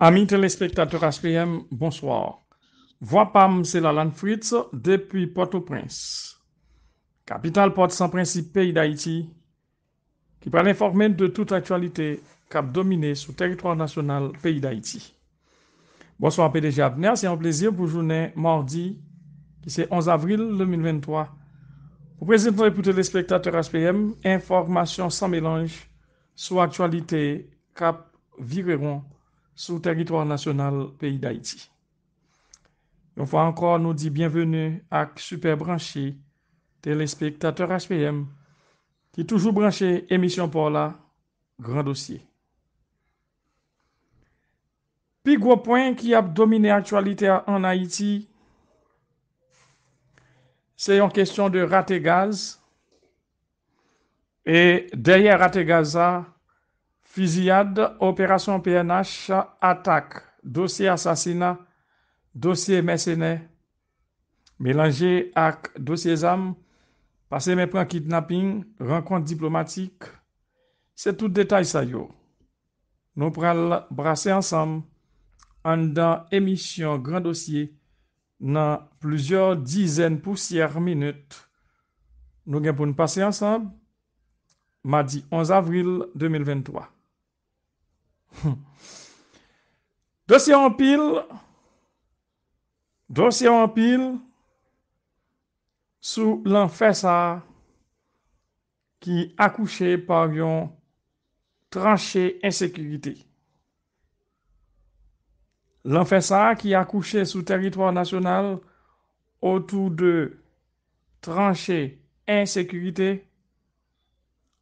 Amis téléspectateurs HPM, bonsoir. Voix PAM, c'est la Landfritz depuis Port-au-Prince. Capitale porte sans principe pays d'Haïti, qui va l'informer de toute actualité cap dominé sur territoire national pays d'Haïti. Bonsoir PDG Abner, c'est un plaisir pour journée mardi, qui c'est 11 avril 2023. Pour présenter pour téléspectateurs HPM, information sans mélange sur actualité cap vireront sous territoire national pays d'Haïti. Une fois encore, nous dit bienvenue à Super Branché, téléspectateur HPM, qui toujours branché émission pour la grand dossier. Pigou point qui a dominé l'actualité en Haïti Haïti, c'est question de rate gaz, et derrière raté Fiziad, operasyon PNH, atak, dosye asasina, dosye mesene, melange ak dosye zam, pase mepren kidnapping, renkwant diplomatik, se tout detay sayo. Nou pral brase ansam, an dan emisyon gran dosye, nan plouzior dizen pousyar minute. Nou genpoun pase ansam, ma di 11 avril 2023. Hmm. dossier en pile, dossier en pile, sous l'enfer qui accouchait par une tranchée insécurité. L'enfer qui accouchait sous territoire national autour de tranchées insécurité,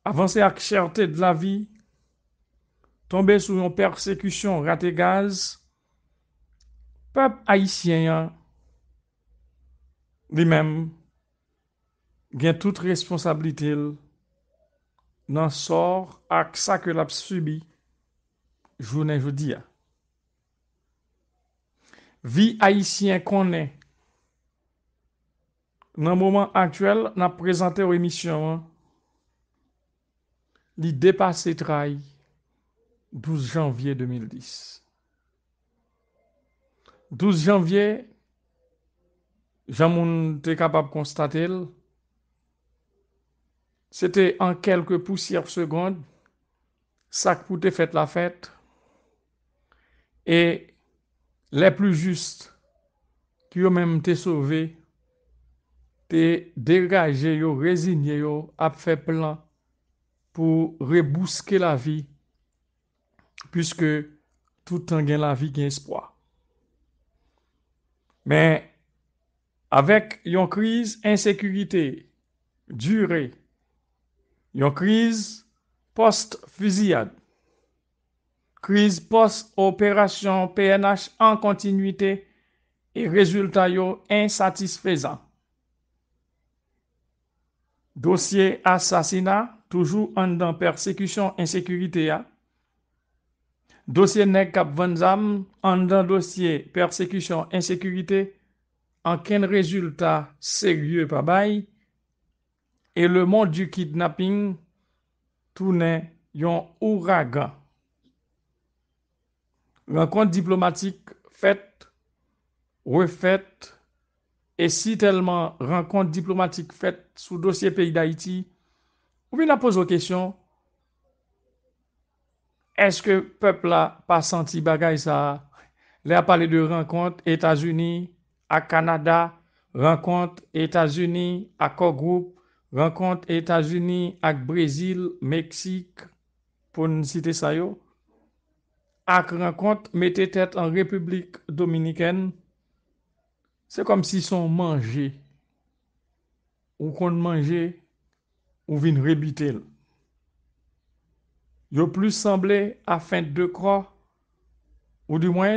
avancer avec cherté de la vie, tombe sou yon persekusyon rate gaz, pep haisyen yon, li men, gen tout responsabilite, nan sor ak sa ke lap subi, jounen jodi ya. Vi haisyen konen, nan mouman aktuel nan prezante ou emisyon, nan mouman li depase trai, 12 janvier 2010. 12 janvier, j'en moun te kapab c'était l, quelques en secondes, sac secondes, te faire la fête, et les plus justes, qui ont même été sauvés, te dégagé, yo, résigné yo, a fait plan pour la vie Puske tout an gen la vi gen espwa. Men, avek yon kriz insekurite dure, yon kriz post-fuziyad, kriz post-operasyon PNH an kontinuité e rezulta yo insatisfezan. Dosye asasina, toujou an dan persekushon insekurite ya, Dosye ne kap van zam, an dan dosye persekisyon ensekurite, an ken rezultat serye pabaye, e le moun du kidnapping, tou ne yon ou raga. Renkont diplomatik fet, we fet, e si telman renkont diplomatik fet sou dosye peyi da iti, ou vina poz ou kesyon? Eske pepl a pa santi bagay sa? Le a pale de renkont Etasuni ak Kanada, renkont Etasuni ak kogroup, renkont Etasuni ak Brezil, Meksik, pou n siti sayo. Ak renkont mette tet an Republik Dominiken, se kom si son manje, ou kon manje, ou vin rebite lè. yo plus semblé afin de croire, ou du moins,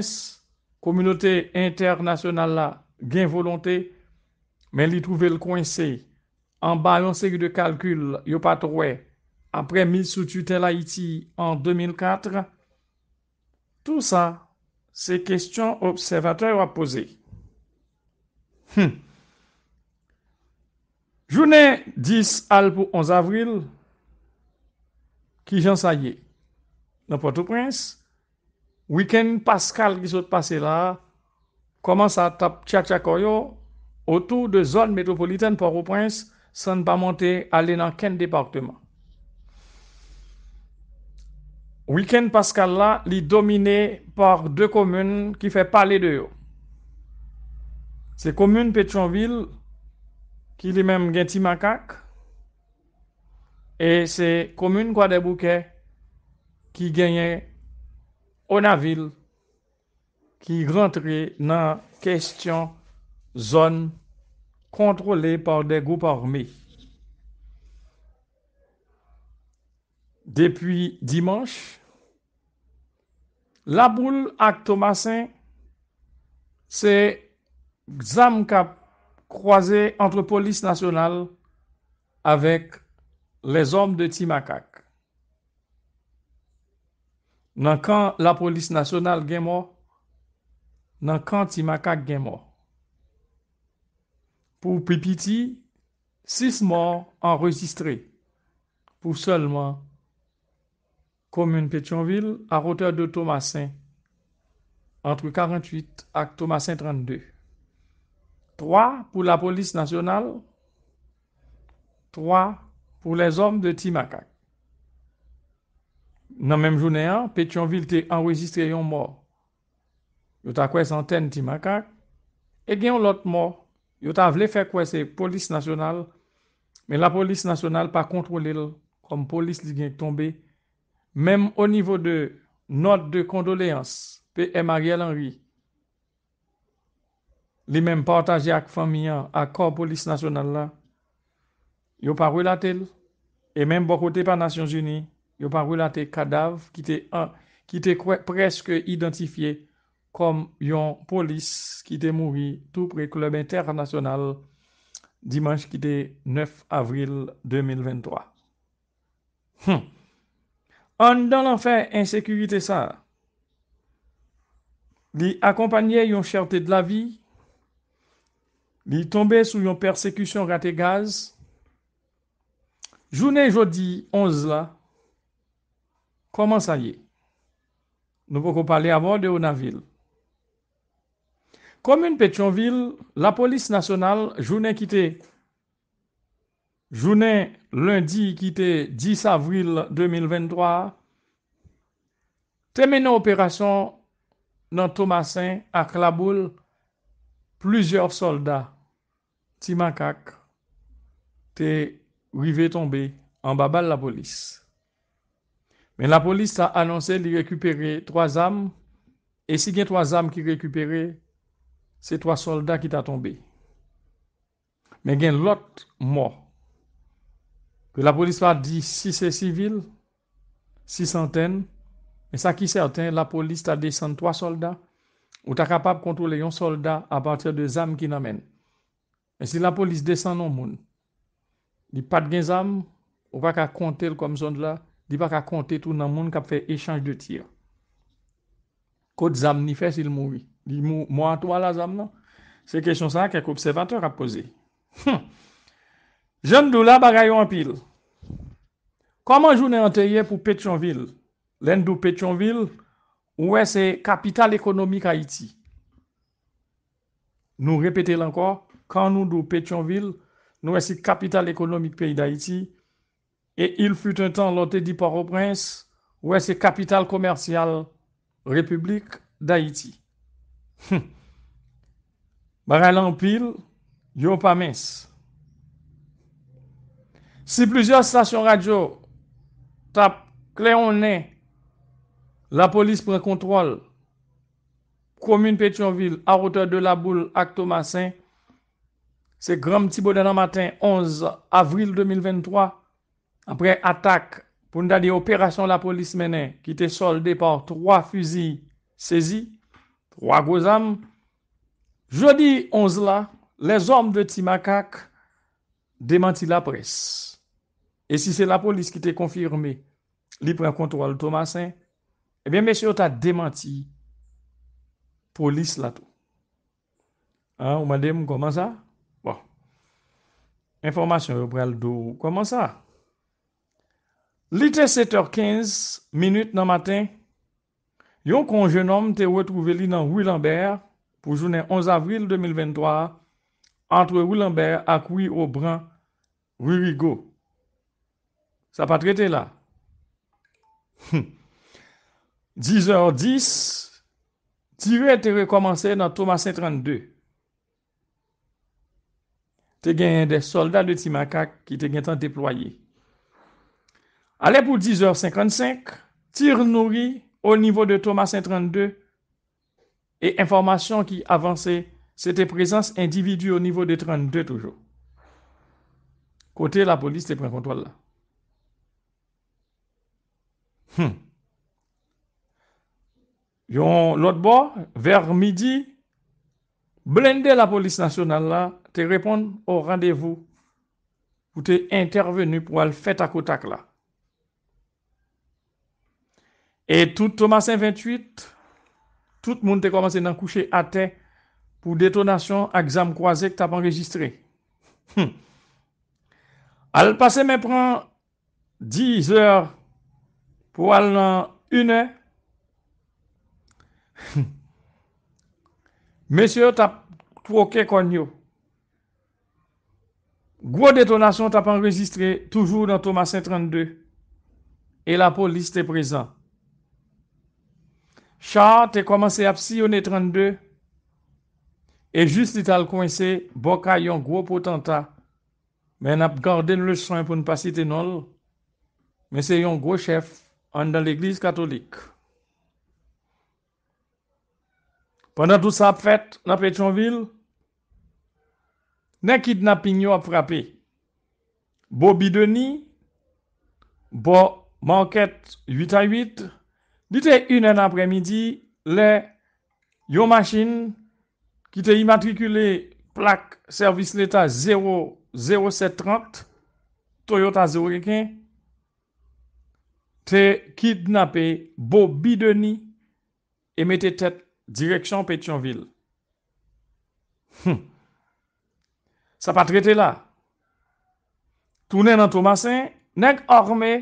communauté internationale là, gain volonté, mais li trouvé le coincé. En bas, de calculs, yo pas trouvé. Après mise sous tutelle Haïti en 2004, tout ça, c'est question observateur à poser. Hum. Journée 10 al 11 avril, qui ça y est? Port-au-Prince, week-end Pascal qui sot passé là, commence à tap tchak-tchakoyo autour de zone métropolitaine Port-au-Prince sans pa monter dans dans département département. Week-end Pascal là, est dominé par deux communes qui fait parler de yo. Se komune Petionville qui est même gen ti E se komoun kwa de bouke ki genye ona vil ki rentre nan kestyon zon kontrole par de goup ormi. Depi dimanche, la boule ak Thomasin se gzam kap kroaze antre polis nasyonal avek. les hommes de Timakak. Nan kan la police nationale gen mò, nan kan Timakak gen mò. Pour Pipiti, six morts enregistrés. Pour seulement commune Pétionville à hauteur de Thomasin, entre 48 et Thomasin 32. 3 pour la police nationale, 3 pou les om de ti makak. Nan menm jounen an, pet yon vil te enregistre yon mor. Yota kwen santen ti makak, e gen yon lot mor, yota vle fè kwen se polis nasyonal, men la polis nasyonal pa kontrole l, kom polis li gen tombe, menm o nivou de not de kondoleans, pe e Marielle Henry. Li menm partajak fami an akor polis nasyonal la, Ils n'ont pas relaté. Et même bon côté par Nations Unies, ils n'ont pas cadavre qui était qui presque identifié comme une police qui était morte tout près club international dimanche qui était 9 avril 2023. Hum. En dans l'enfer, insécurité ça. Li accompagné yon cherté de la vie, li tombé sous une persécution raté gaz, Jounen jodi 11 la, koman sa ye? Nou pokou pale avon de ou nan vil. Komoun Petyonvil, la polis nasyonal, jounen kite, jounen lundi kite, 10 avril 2023, temen nan operasyon nan Tomasin, ak la boule, plouzyor soldat, ti makak, te koumou, rivé tombé en de la police. Mais la police a annoncé de récupérer trois âmes. Et si il y a trois âmes qui récupérer c'est trois soldats qui t'a tombé. Mais il y a l'autre mort. Que la police a dit si c'est civil, six centaines. Mais ça qui est certain, la police a descendu trois soldats. Ou t'as capable de contrôler un soldat à partir de âmes qui n'amènent. Et si la police descend non monde, Li pat gen zam, ou pa ka kontel kom zon la, li pa ka kontel tou nan moun kap fe echange de tir. Kote zam ni fes il mou. Li mou mou an to ala zam nan? Se kesyon sa, kèk observantor ap pose. Joun dou la bagayon apil. Koman jounen an teye pou Petionville? Len dou Petionville, ouwe se kapital ekonomik Haiti. Nou repete lankor, kan nou dou Petionville, Nous, c'est capital économique pays d'Haïti. Et il fut un temps, l'on dit par au prince, est le capital commercial République d'Haïti. Baral en pile, yo pas Si plusieurs stations radio tapent clair la police prend contrôle. Commune Pétionville, à hauteur de la boule, acte Thomasin, Se gram tibou denan matin, 11 avril 2023, apre atak pou nda li operasyon la polis menen, ki te solde par 3 fuzi sezi, 3 gozame, jodi 11 la, les om de ti makak, demanti la pres. E si se la polis ki te konfirme, li pren kontrol Thomasin, e eh ben mesyo ta demanti polis lato. An, ouman dem konman sa? Informasyon yo brel do, koman sa? Litè 7h15, minute nan matin, yon kon jenom te wè trouveli nan Rouy Lambert pou jounen 11 avril 2023 antre Rouy Lambert akoui ou bran Rurigo. Sa pa trete la? 10h10, ti wè te rekomansè nan Thomasin 32. 10h10, te des de soldats de Timakak qui te gen Allez pour 10h55, tir nourri au niveau de Thomas 532 et information qui avançait, c'était présence individuelle individu au niveau de 32 toujours. Côté la police, te pren kontrol la. Hmm. Yon lot midi, blende la police nationale là, te reponde ou randevou pou te intervenu pou al fè takotak la. Et tout Thomas 5-28, tout moun te komanse nan kouche ate pou detonasyon a gzam kwa zèk ta pan registre. Al pase me pran 10 or pou al nan 1 or. Mèsyè tap pou okè konyo. Gwo detonasyon tap an registre toujou nan Thomasin 32 e la polis te prezant. Char te komanse ap si yon 32 e jist li tal kwen se boka yon gwo potanta men ap gorde n le son pou n pasi te nol men se yon gwo chef an dan l'Eglise Katolik. Pendan tout sa ap fet nan Petronvil Ne kidnaping yo ap frape. Bo bidoni. Bo manket 8 a 8. Dite yon en apremidi. Le yon masin. Ki te imatrikule. Plak servis leta 0 0 7 30. Toyota 05. Te kidnapi. Bo bidoni. E mette tet direksyon Petionville. Hmm. Sa pa trete la. Tounen nan Thomasin, nenk orme,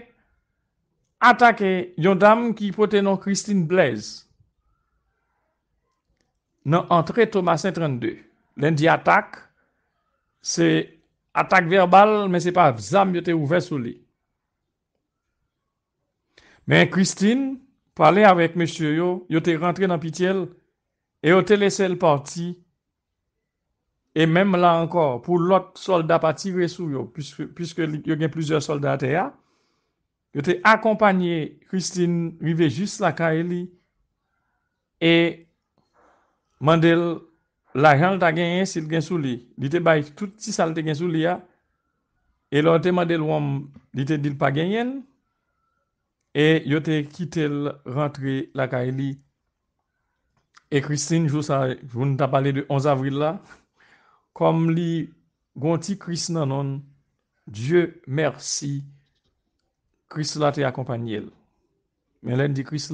atake yon dam ki pote nan Christine Blaise. Nan entre Thomasin 32. Len di atake, se atake verbal, men se pa zanm yote ouve sou li. Men Christine, pale avèk mèche yo, yote rentre nan pitiel, e yote lesel parti Et même là encore, pour l'autre soldat pas tirer sous yon, puisque yon gen plusieurs soldats até ya, yote akompagné Christine vive juste la kare li et mandel l'agent ta genyen sil gen sou li. Dite bay tout si sal te gen sou li ya et l'antè mandel wom dite dil pa genyen et yote kitel rentre la kare li et Christine, joun ta pale de 11 avril la, Comme li gonti Christ nanon, Dieu merci, Christ la te accompagné. Men di Christ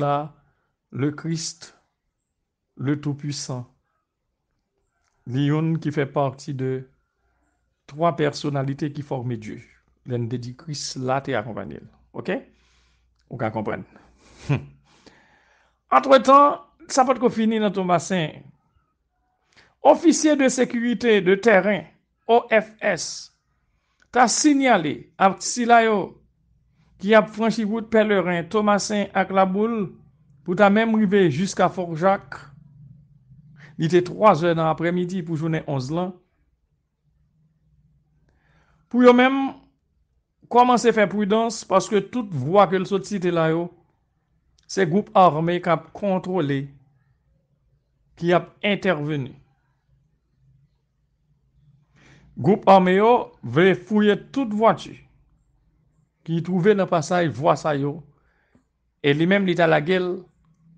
le Christ, le tout puissant, L'un qui fait partie de trois personnalités qui forment Dieu. Len de di la te Ok? Ou ka Entre temps, ça peut pat ko ton ofisye de sekwite de teren OFS ta sinyale ap si layo ki ap franchi gout peleran Thomasin ak la boule pou ta men mouive jiska Forjak li te 3 je dan apre midi pou jounen 11 lan pou yo men koman se fe pwidans paske tout vwa ke l sot si te layo se goup arme ki ap kontrole ki ap interveni Goup arme yo ve fouye tout voachi ki touve nan pasay voasa yo e li mem li talagel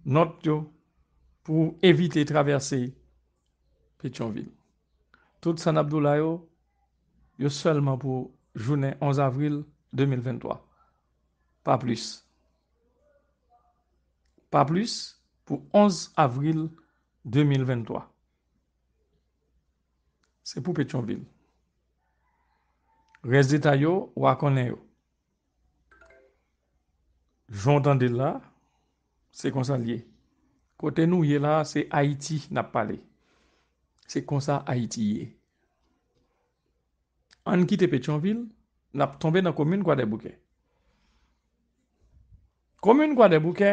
not yo pou evite traverse Petionville. Tout San Abdoulaye yo selman pou jounen 11 avril 2023. Pa plis. Pa plis pou 11 avril 2023. Se pou Petionville. Rez detay yo, wakone yo. Jontan de la, se konsan liye. Kote nou ye la, se Haiti nap pale. Se konsan Haiti ye. An ki te Petionville, nap tombe nan komune Gwadebouke. Komune Gwadebouke,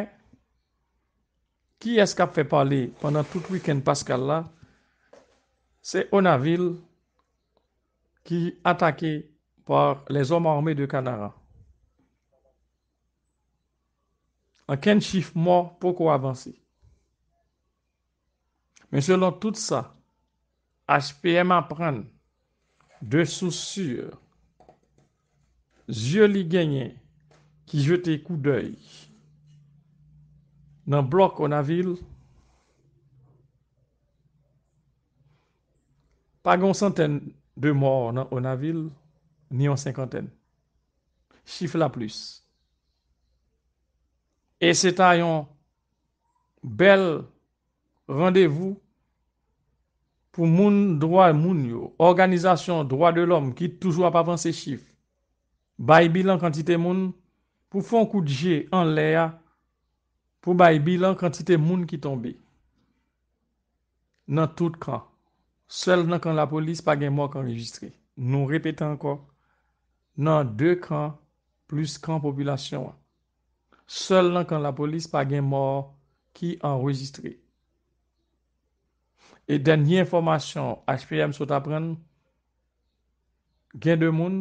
ki eskap fe pale panan tout wiken paskal la, se Onaville, ki atake par les ome orme de Kanara. An ken chif mò pou kou avansi. Men selon tout sa, HPM apren de sou sur zye li genye ki jete kou dèy nan blok ou nan vil pa gon santèn de mò nan ou nan vil Mignon cinquantène. Chif la plus. E se ta yon bel randevou pou moun droi moun yo. Organizasyon droi de l'om ki toujwa pa van se chif. Bayi bilan kantite moun pou fon koutje an leya. Pou bayi bilan kantite moun ki tombe. Nan tout kan. Sel nan kan la polis pa gen mou ak anregistre. Nou repete ankon. nan de kran plus kran populasyon an. Sel nan kan la polis pa gen mor ki an registre. E den yi informasyon HPM sot apren, gen de moun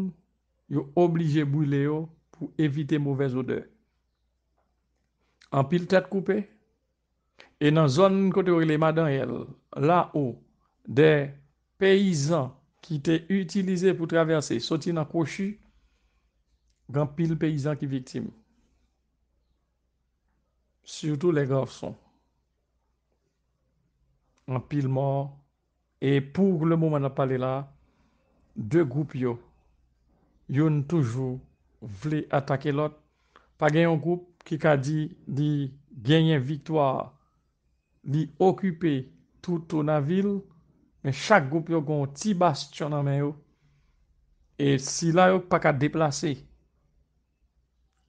yo oblije bou le yo pou evite mouvez ode. An pil tet koupe, e nan zon kote wile madan el, la ou, de peyizan ki te utilize pou traverse soti nan koshu, Gan pil peyizan ki vitim. Siyoutou le gaf son. Gan pil mor. E pou le mouman ap pale la. De goup yo. Yon toujou. Vle atake lot. Pa genyon goup ki ka di. Di genyen viktoar. Di okype. Toutou nan vil. Men chak goup yo goun ti bastion nan men yo. E si la yo. Pa ka deplasey.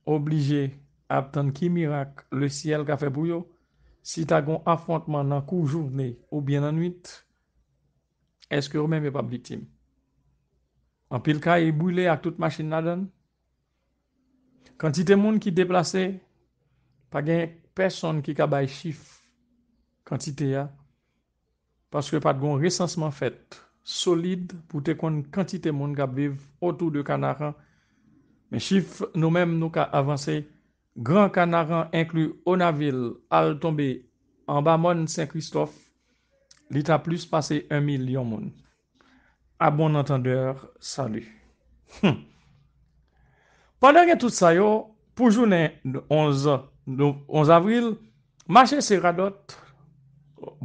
Oblije ap tan ki mirak le siel ka fe bouyo, si ta gon afontman nan kou jouni ou bien nan nwit, eske ou men ve pa blik tim. An pil ka e boule ak tout masjin nan dan, kantite moun ki deplase, pa gen person ki ka bay chif kantite ya, paske pat gon resansman fet solide pou te kon kantite moun ka biv otou de kanaran Men chif nou men nou ka avanse, gran kanaran inklu Onavil al tombe an ba mon Saint-Christophe, li ta plus pase un mil yon mon. A bon entendeur, salu. Pande gen tout sa yo, pou jounen 11 avril, mache Seradot,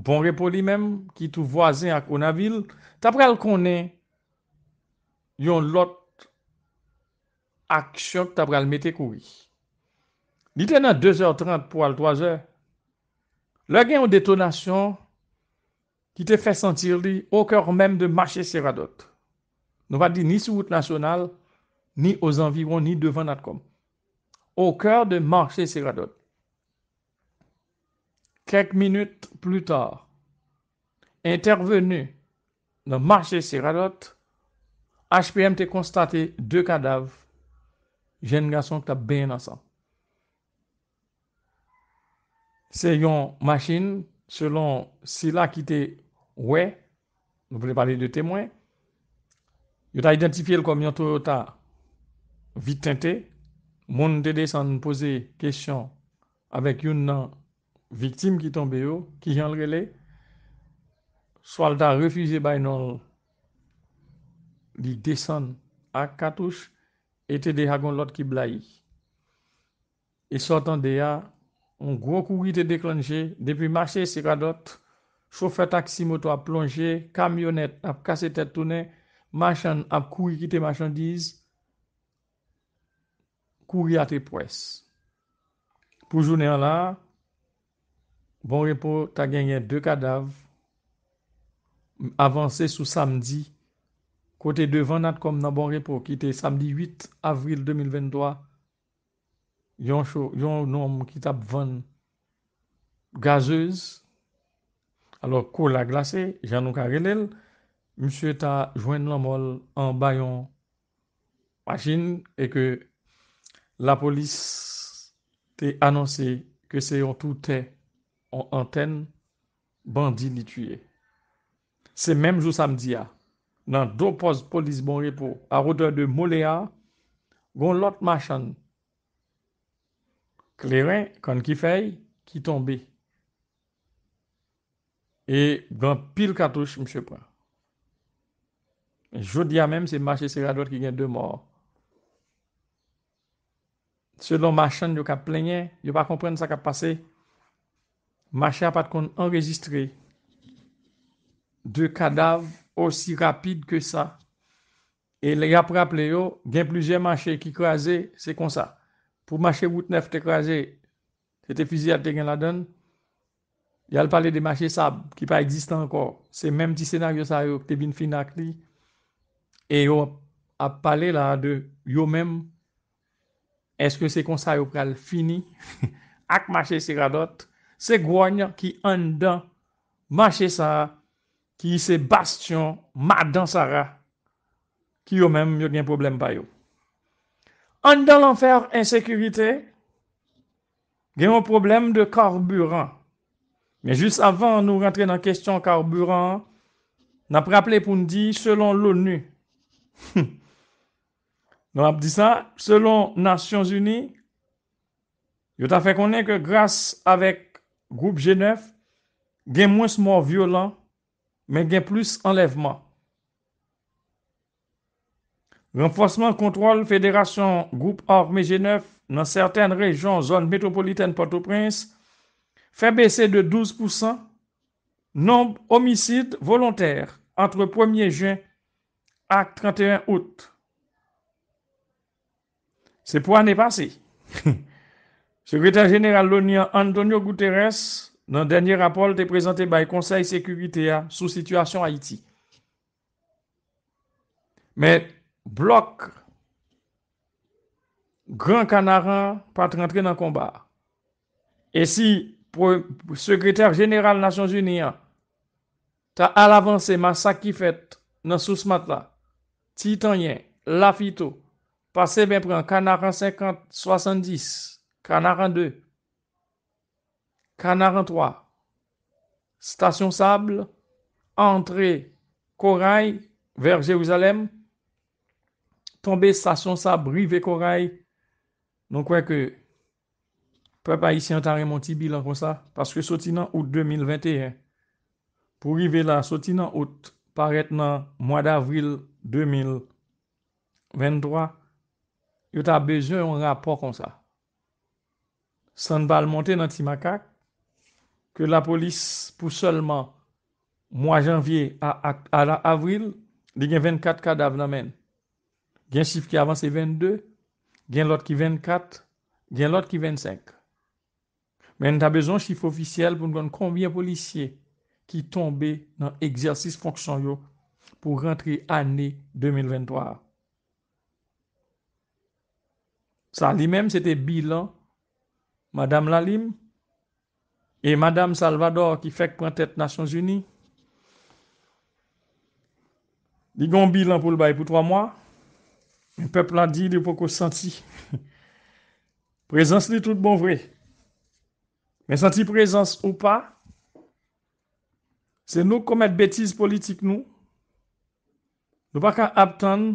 bon repoli men, ki tou voazen ak Onavil, ta prel konen yon lot ak chok tabral metek ouwi. Di te nan 2h30 pou al 3h, la gen ou detonasyon ki te fè sentir li ou kèr mèm de Marché Seradote. Nou va di ni souvout nasyonal, ni ou zanvivon, ni devan natkom. Ou kèr de Marché Seradote. Kèk minute plou tòr, intervenu nan Marché Seradote, HPM te konstate 2 kadav jen gason ki ta beyn asan. Se yon machin, selon sila ki te we, nou poule pale de temwen, yon ta identifiye l kom yon to yo ta vitente, moun de de san pose kesyon avek yon nan viktim ki tombe yo, ki jan legele, swal da refize bay non li desen ak katoush, E te de hagon lot ki bla yi. E sotan de ya. On gro kou yi te deklanje. Depi mache se ka dot. Chofre taksi moto a plonje. Kamyonet ap kase tet toune. Machan ap kou yi ki te machan diz. Kou yi a te pwes. Pou zounen la. Bon repos ta genye de kadav. Avansè sou samdi. kote devan nat kom nan bon repo ki te samdi 8 avril 2023, yon nom ki tap ven gazez, alor kou la glase, janon ka relel, msye ta jwen lan mol an bayon pachin, e ke la polis te anonsi ke se yon toute an anten bandi li tue. Se menm jou samdi ya, nan do poz polis bon repo a roteur de Molea, gon lot machan kleren, kon ki fey, ki tombe. E, gon pil katouche, mse pre. Jodia menm, se machan se radote ki gen de mor. Selon machan yo ka plenye, yo pa kompren sa ka pase, machan pat kon enregistre de kadav osi rapide ke sa, e le yap rap le yo, gen pluje mache ki kwa ze, se kon sa, pou mache wout nef te kwa ze, se te fizi ap te gen la don, yal pale de mache sa, ki pa exista anko, se menm ti senaryo sa yo, te bin fin ak li, e yo ap pale la de, yo menm, eske se kon sa yo pral fini, ak mache se radot, se gwenya ki an dan, mache sa a, ki Sébastien Madansara, ki yo mèm yo gen problem pa yo. An dan l'enfer insèkurité, gen yo problem de carburant. Men jis avan nou rentre nan kèsyon carburant, nan preaple pou n'di, selon l'ONU. Nan ap di sa, selon Nations Unies, yo ta fè konè kè grâs avèk groupe G9, gen mwen smò violent y a plus enlèvement. Renforcement contrôle Fédération Groupe Armé G9 dans certaines régions, zone métropolitaine Port-au-Prince fait baisser de 12% nombre d'homicides volontaires entre 1er juin à 31 août. C'est pour l'année passée. Secrétaire général de l'ONU Antonio Guterres nan denye rapol te prezante bay konsey sekurite ya sou situasyon Haiti me blok gran kanaran pat rentre nan komba e si pou sekreter general nasyon jenia ta al avanse masakifet nan sou smata titanyen lafito pase ben pran kanaran 50 70 kanaran 2 Kanarantwa. Stasyon sabl. Entre Koray. Verk Jeruzalem. Tombe stasyon sabl. Rive Koray. Non kweke. Pe pa isi an tari mon ti bilan kon sa. Paske soti nan out 2021. Po rive la soti nan out. Pareten nan mwa davril 2023. Yo ta beje yon rapor kon sa. San bal monte nan ti makak. ke la polis pou solman mwa janvye a avril, li gen 24 kadav la men. Gen chif ki avanse 22, gen lot ki 24, gen lot ki 25. Men ta bezon chif ofisyel pou nou kon konbyen polisye ki tombe nan egzersis fonksyon yo pou rentri ane 2023. Sa li men, se te bilan, madame Lalim, E madame Salvador ki fek prentet Nasyon Jouni, di gombi lan pou l'bay pou 3 mwa, yon pepl l'an di, di pou kous senti. Prezans li tout bon vre. Men senti prezans ou pa, se nou komet betiz politik nou, nou pa ka aptan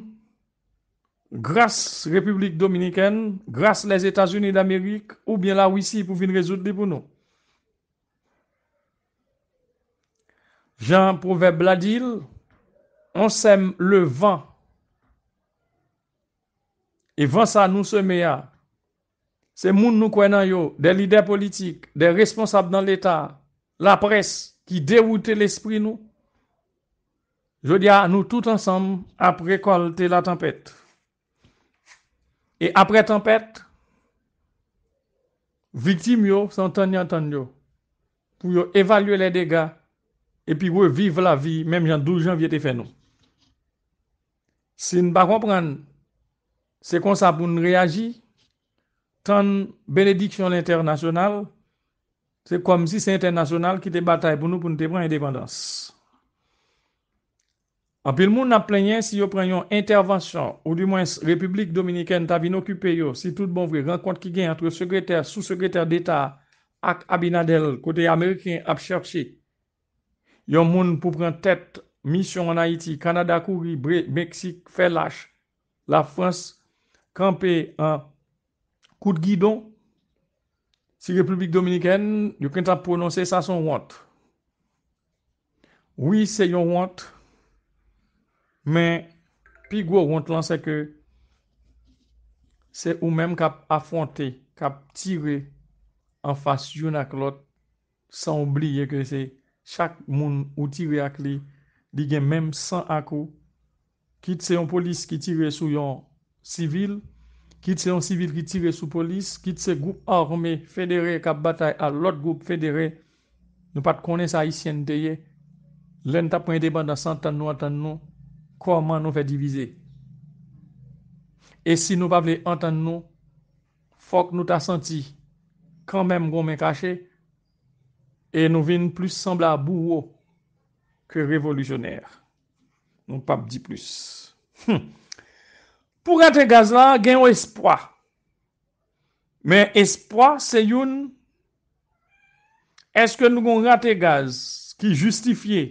grase Republik Dominiken, grase les Etats-Unis d'Amerik, ou bien la Ouissi pou vin rejoute li pou nou. Jean-Provet Bladil, on sèm le vin, et vin sa nou sèmè ya. Se moun nou kwenan yo, de lider politik, de responsable nan l'Etat, la presse, ki déwoute l'esprit nou, je diya, nou tout ansam, apre kalte la tempète. Et apre tempète, vitim yo, sèm tènyan tènyan yo, pou yo evalue le dega, epi wè, vive la vi, mèm jan 12 jan vye te fè nou. Si n'ba kompren, se kon sa pou n'reagy, tan benediksyon l'internasyonal, se kom si se internasyonal ki te batay pou nou pou n'te pran indépendans. Anpil moun nan plènyen si yo prenyon intervansyon, ou di mwen republik dominikèn ta vin okupè yo, si tout bon vwe, renkont ki gen antre sekreter, sous-sekreter d'Etat, ak Abinadel, kote Amerikèn ap cherchi, Yon moun pou pren tet misyon an Haiti, Kanada, Kuri, Bre, Meksik, Felaj, la Frans, kampe an Koudgidon, si Republik Dominiken, yon kent ap prononse sason want. Oui, se yon want, men pi gwo want lan se ke se ou men kap afwante, kap tire an fas yon ak lot san oubliye ke se chak moun ou tire ak li, dige menm san akou, kit se yon polis ki tire sou yon sivil, kit se yon sivil ki tire sou polis, kit se goup arme federe kap batay alot goup federe, nou pat konen sa isyen deye, len ta prende ban da santan nou atan nou, koman nou fe divize. E si nou pa vle atan nou, fok nou ta santi, kan menm gomen kache, E nou vin plis sembla bou ou ke revolujonèr. Nou pap di plis. Po rate gaz la, gen ou espoi. Men espoi, se youn, eske nou gon rate gaz ki justifiye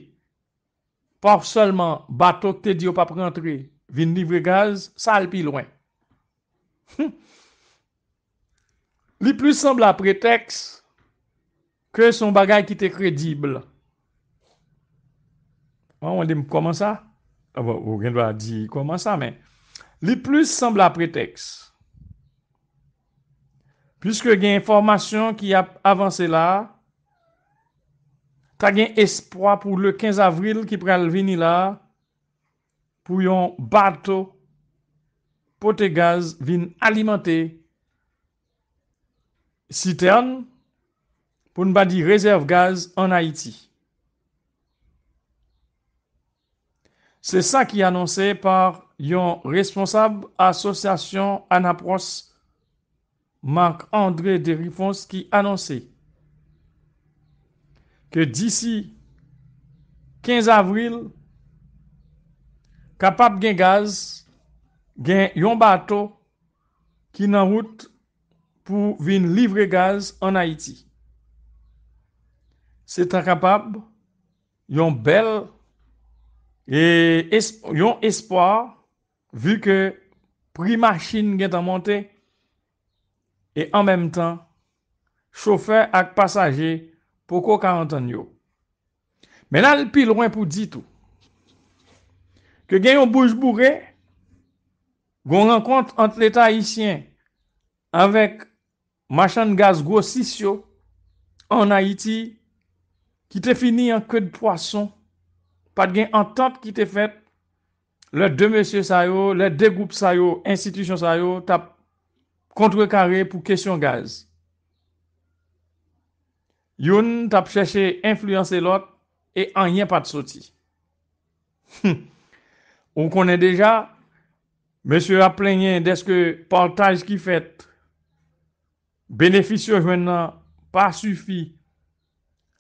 pa solman batok te di ou pap rentre vin livre gaz, sa alpi lwen. Li plis sembla preteks, ke son bagay ki te kredible. Wan, bon, wè di m koman ah, bon, sa? Ou gen dwa di koman sa, men. Li plus semb la pretex. Piske gen informasyon ki avanse la, ta gen esproa pou le 15 avril ki pre al vini la, pou yon bato pote gaz vini alimante si tern pou nou ba di rezerv gaz an Haiti. Se sa ki anonse par yon responsable asosasyon anapros Marc-André de Riffons ki anonse ke disi 15 avril kapap gen gaz gen yon bato ki nan route pou vin livre gaz an Haiti. se tra kapab, yon bel, e, yon espoir, vu ke, pri machine gen ta monte, e an menm tan, chofer ak pasaje, pou ko ka anton yo. Men al pil wè pou ditou, ke gen yon bouj bourè, gon renkont ant leta Haitien, avèk, machan gaz gwo sisyo, an Haiti, ki te fini an ke de poason, pat gen an tant ki te fet, le de mesye sa yo, le de goup sa yo, institisyon sa yo, tap kontre kare pou kesyon gaz. Yon tap chèche influense lot, e an yen pat soti. Ou konen deja, mesye a plenye, deske partaj ki fet, beneficioj menan, pa sufi,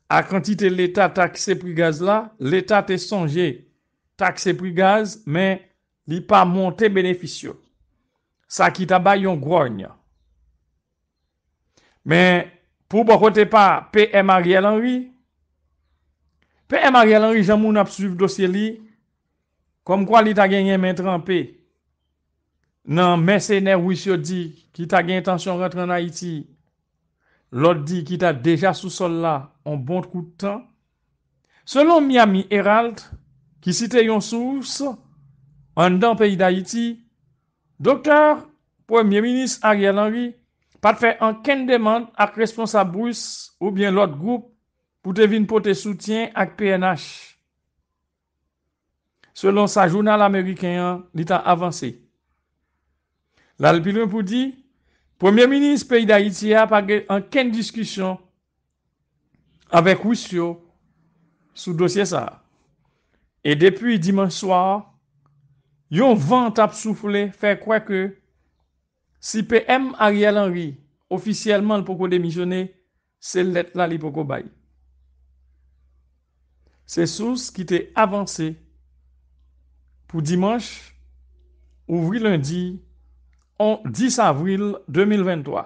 akantite l'Etat takse pri gaz la, l'Etat te sonje takse pri gaz, men li pa monte beneficyo. Sa ki taba yon grogna. Men, pou bo kote pa P.M. Ariel Henry, P.M. Ariel Henry jamoun ap suv dosye li, kom kwa li ta genye mentranpe, nan mense ne wishyo di ki ta genye tansyon rentre nan Haiti, lot di ki ta deja sou sol la an bon koutan, selon Miami Herald ki site yon sous an dan peyi d'Haiti, doktor, premier ministre Ariel Henry, pat fe an ken demante ak responsa Bruce ou bien lot group pou te vin pou te soutien ak PNH. Selon sa jounal Ameriken, ni ta avansi. L'alpiloun pou di, Premye minis peyi da iti apage an ken diskusyon avek wisyon sou dosye sa. E depi dimanswa, yon vant ap soufle fè kwa ke si peyem Ariel Henry ofisyelman l poko demijone, se let la li poko bay. Se sous ki te avanse pou dimans ou vri lundi On 10 avril 2023.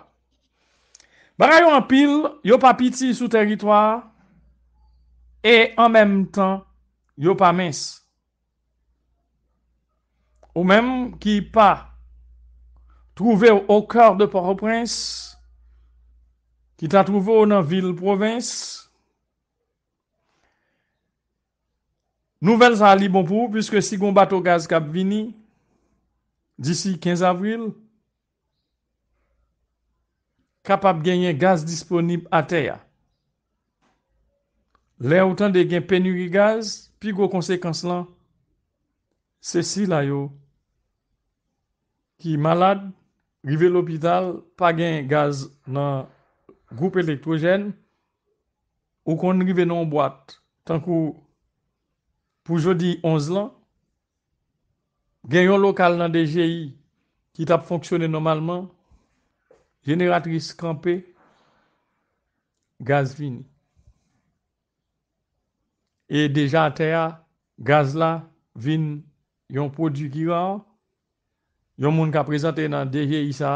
Barayon apil, yo pa piti sou teritwa, e an menm tan, yo pa mens. Ou menm ki pa trouve ou kard de poroprens, ki ta trouve ou nan vil provins. Nouvel sa li bon pou, puisque si kon batou gaz kap vini, disi 15 avril, kapap genye gaz disponib a teya. Le ou tan de gen penuri gaz, pi go konsekans lan, se si la yo, ki malad, rive l'opital, pa gen gaz nan goup elektrojen, ou kon rive nan boat, tankou, pou jodi 11 lan, gen yon lokal nan DGI ki tap fonksyonen normalman, jeneratris kampe, gaz vin. E deja atea, gaz la, vin, yon prodjik yon, yon moun ka prezante nan DGI sa,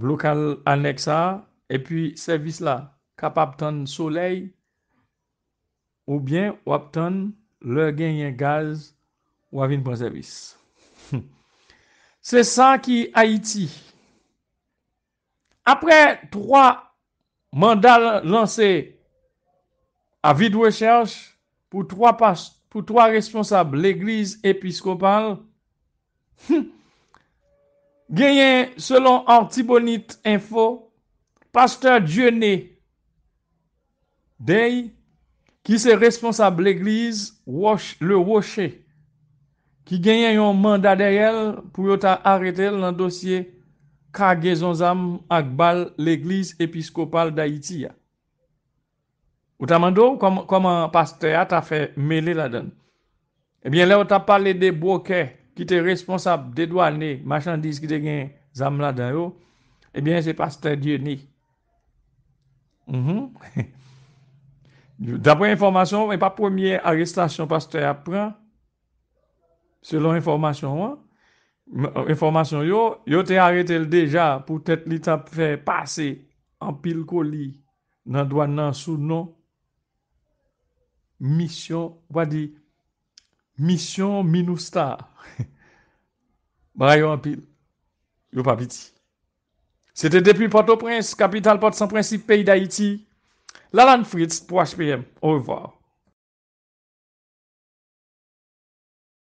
lokal annek sa, e pi servis la, ka pa aptan soley, ou bien, ou aptan, le gen yon gaz vini, ou avin pran C'est ça qui ki Haïti. Après trois mandats lancés à de recherche pour trois responsables, pour trois épiscopale, l'église selon Antibonite Info, pasteur Dioné Dey, qui se responsable l'église, Le Rocher, ki genyen yon manda dey el pou yo ta arete el nan dosye kagezon zam akbal l'eglis episkopal da iti ya. Ou ta mando koman paste ya ta fe mele la den. Ebyen le ou ta pale de bouke ki te responsab dedwa ne, machan diz ki te genyen zam la den yo, ebyen se paste diyo ni. Mm-hmm. Dapre informasyon, e pa premier arestasyon paste ya pren, Selon informasyon yo, yo te arete l deja pou tet li tap fè pase an pil koli nan doan nan sou non. Misyon, wadi, misyon minousta. Barayon an pil, yo papiti. Sete depi Port-au-Prince, kapital Port-sans-Principe, peyi da Iti. Lalan Fritz pou HPM. Au revoir.